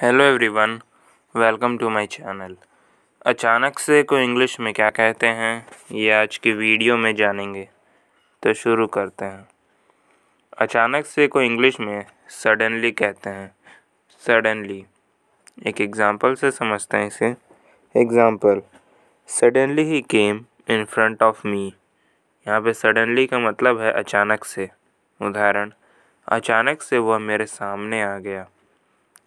hello everyone welcome to my channel अचानक से को इंग्लिश में क्या कहते हैं ये आज की वीडियो में जानेंगे तो शुरू करते हैं अचानक से को इंग्लिश में सडनली कहते हैं सडनली एक एग्ज़ाम्पल से समझते हैं इसे एग्ज़ाम्पल सडनली ही came in front of me यहाँ पे सडनली का मतलब है अचानक से उदाहरण अचानक से वह मेरे सामने आ गया